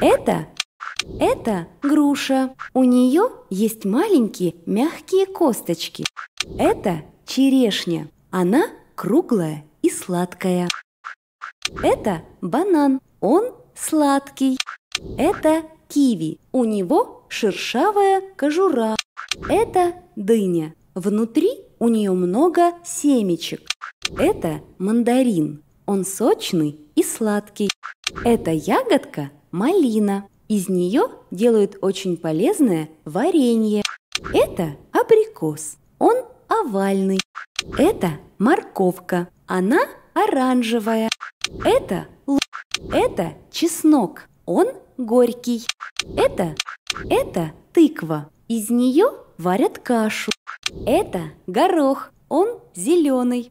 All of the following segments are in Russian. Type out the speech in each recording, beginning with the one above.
Это это груша. У нее есть маленькие мягкие косточки. Это черешня. Она круглая и сладкая. Это банан. Он сладкий. Это киви. У него шершавая кожура. Это дыня. Внутри у нее много семечек. Это мандарин. Он сочный и сладкий. Это ягодка малина. Из нее делают очень полезное варенье. Это абрикос. Он овальный. Это морковка. Она оранжевая. Это лук. Это чеснок. Он горький. Это, это тыква. Из нее варят кашу. Это горох. Он зеленый.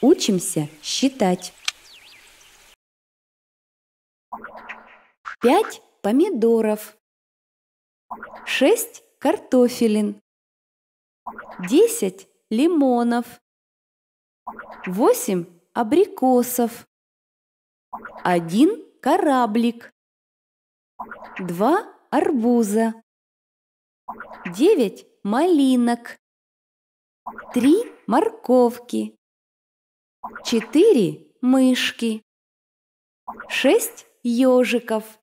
Учимся считать. 5 помидоров, 6 картофелин, 10 лимонов, 8 абрикосов, 1 кораблик, 2 арбуза, 9 малинок, 3 морковки, 4 мышки, 6 ежиков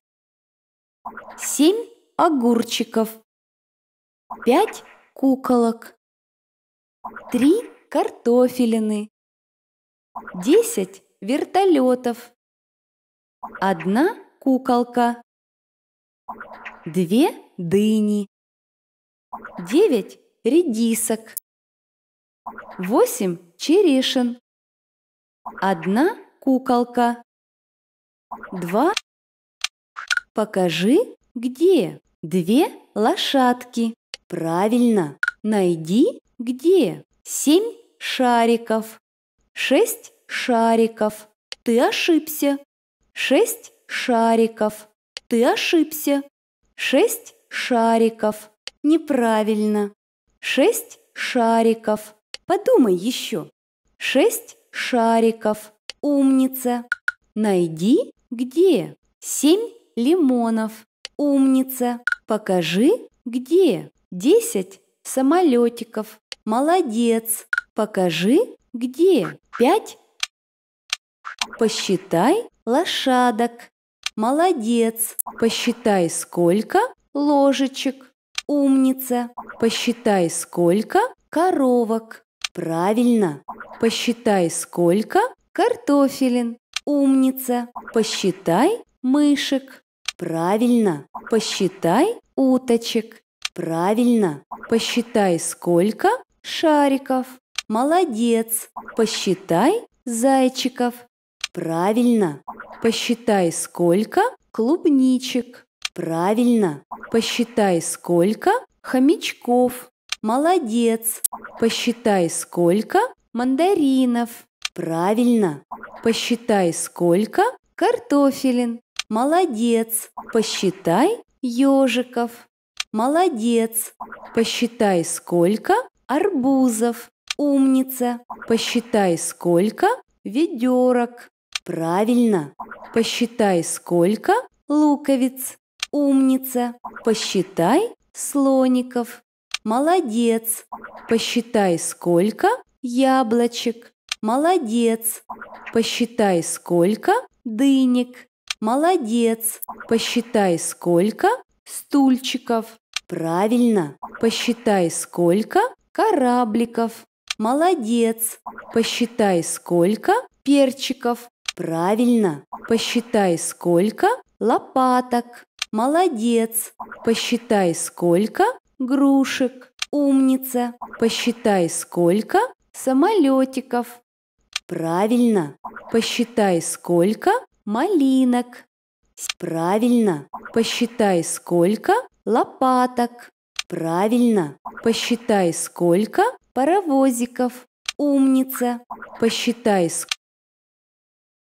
семь огурчиков, пять куколок, три картофелины, десять вертолетов, одна куколка, две дыни, девять редисок, восемь черешин, одна куколка, два Покажи, где две лошадки. Правильно. Найди, где семь шариков. Шесть шариков. Ты ошибся. Шесть шариков. Ты ошибся. Шесть шариков. Неправильно. Шесть шариков. Подумай еще. Шесть шариков. Умница. Найди, где семь Лимонов. Умница. Покажи, где. Десять самолетиков. Молодец. Покажи, где. Пять. Посчитай лошадок. Молодец. Посчитай, сколько ложечек. Умница. Посчитай, сколько коровок. Правильно. Посчитай, сколько картофелин. Умница. Посчитай мышек. Правильно, посчитай уточек. Правильно, посчитай сколько шариков. Молодец, посчитай зайчиков. Правильно, посчитай сколько клубничек. Правильно, посчитай сколько хомячков. Молодец, посчитай сколько мандаринов. Правильно, посчитай сколько картофелин. Молодец, посчитай ежиков. Молодец, посчитай сколько арбузов. Умница, посчитай сколько ведерок. Правильно, посчитай сколько луковиц. Умница, посчитай слоников. Молодец, посчитай сколько яблочек. Молодец, посчитай сколько дынек. Молодец. Посчитай, сколько стульчиков. Правильно. Посчитай, сколько корабликов. Молодец. Посчитай, сколько перчиков. Правильно. Посчитай, сколько лопаток. Молодец. Посчитай, сколько грушек. Умница. Посчитай, сколько самолетиков. Правильно. Посчитай, сколько малинок. Правильно. Посчитай, сколько лопаток. Правильно. Посчитай, сколько паровозиков. Умница. Посчитай, сколько